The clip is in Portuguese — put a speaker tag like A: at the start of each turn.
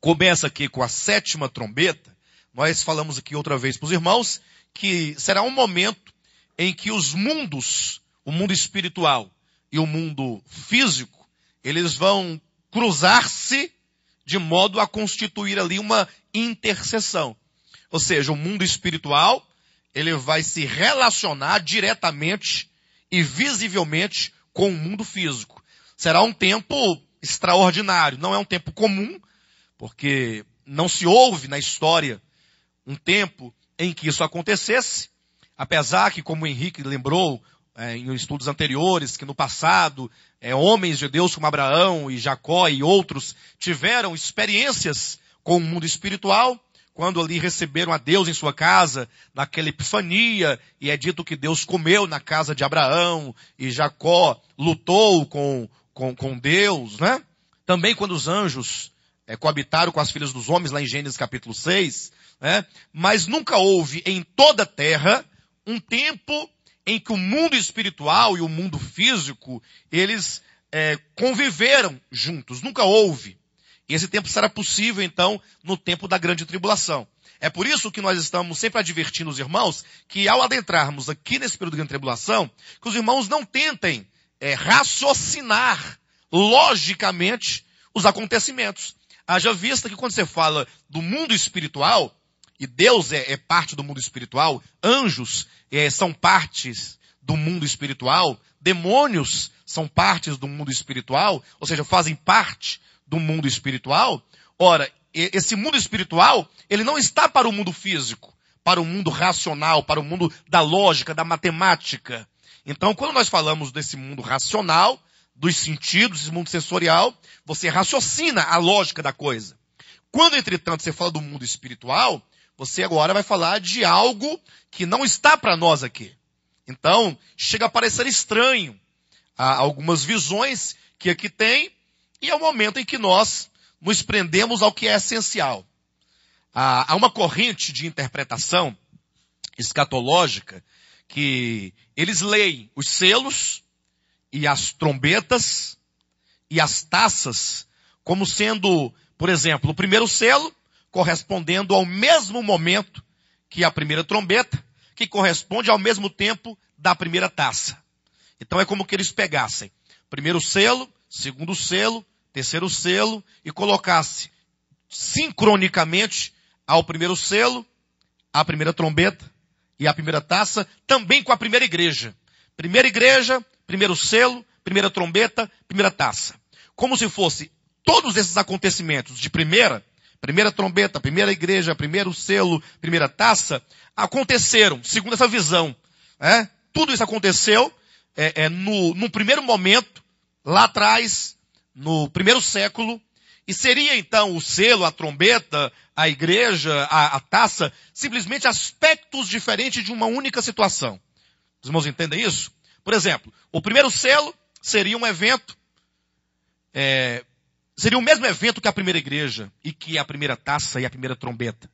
A: começa aqui com a sétima trombeta, nós falamos aqui outra vez para os irmãos que será um momento em que os mundos, o mundo espiritual e o mundo físico, eles vão cruzar-se de modo a constituir ali uma interseção. Ou seja, o mundo espiritual, ele vai se relacionar diretamente e visivelmente com o mundo físico. Será um tempo extraordinário, não é um tempo comum, porque não se houve na história um tempo em que isso acontecesse, apesar que, como o Henrique lembrou é, em estudos anteriores, que no passado é, homens de Deus como Abraão e Jacó e outros tiveram experiências com o mundo espiritual, quando ali receberam a Deus em sua casa, naquela epifania, e é dito que Deus comeu na casa de Abraão, e Jacó lutou com, com, com Deus, né? Também quando os anjos é, coabitaram com as filhas dos homens, lá em Gênesis capítulo 6, né? mas nunca houve em toda a terra um tempo em que o mundo espiritual e o mundo físico, eles é, conviveram juntos, nunca houve. E esse tempo será possível, então, no tempo da grande tribulação. É por isso que nós estamos sempre advertindo os irmãos que ao adentrarmos aqui nesse período de grande tribulação, que os irmãos não tentem é, raciocinar logicamente os acontecimentos. Haja vista que quando você fala do mundo espiritual, e Deus é, é parte do mundo espiritual, anjos é, são partes do mundo espiritual, demônios são partes do mundo espiritual, ou seja, fazem parte do mundo espiritual. Ora, esse mundo espiritual, ele não está para o mundo físico, para o mundo racional, para o mundo da lógica, da matemática. Então, quando nós falamos desse mundo racional, dos sentidos, esse mundo sensorial, você raciocina a lógica da coisa. Quando, entretanto, você fala do mundo espiritual, você agora vai falar de algo que não está para nós aqui. Então, chega a parecer estranho Há algumas visões que aqui tem, e é o momento em que nós nos prendemos ao que é essencial. Há uma corrente de interpretação escatológica que eles leem os selos, e as trombetas e as taças, como sendo, por exemplo, o primeiro selo correspondendo ao mesmo momento que a primeira trombeta, que corresponde ao mesmo tempo da primeira taça. Então é como que eles pegassem primeiro selo, segundo selo, terceiro selo e colocasse sincronicamente ao primeiro selo, à primeira trombeta e à primeira taça, também com a primeira igreja. Primeira igreja, primeiro selo, primeira trombeta, primeira taça. Como se fosse todos esses acontecimentos de primeira, primeira trombeta, primeira igreja, primeiro selo, primeira taça, aconteceram, segundo essa visão. Né? Tudo isso aconteceu é, é, no, no primeiro momento, lá atrás, no primeiro século, e seria então o selo, a trombeta, a igreja, a, a, taça, simplesmente aspectos diferentes de uma única situação. Os irmãos entendem isso? Por exemplo, o primeiro selo seria um evento, é, seria o mesmo evento que a primeira igreja, e que a primeira taça e a primeira trombeta.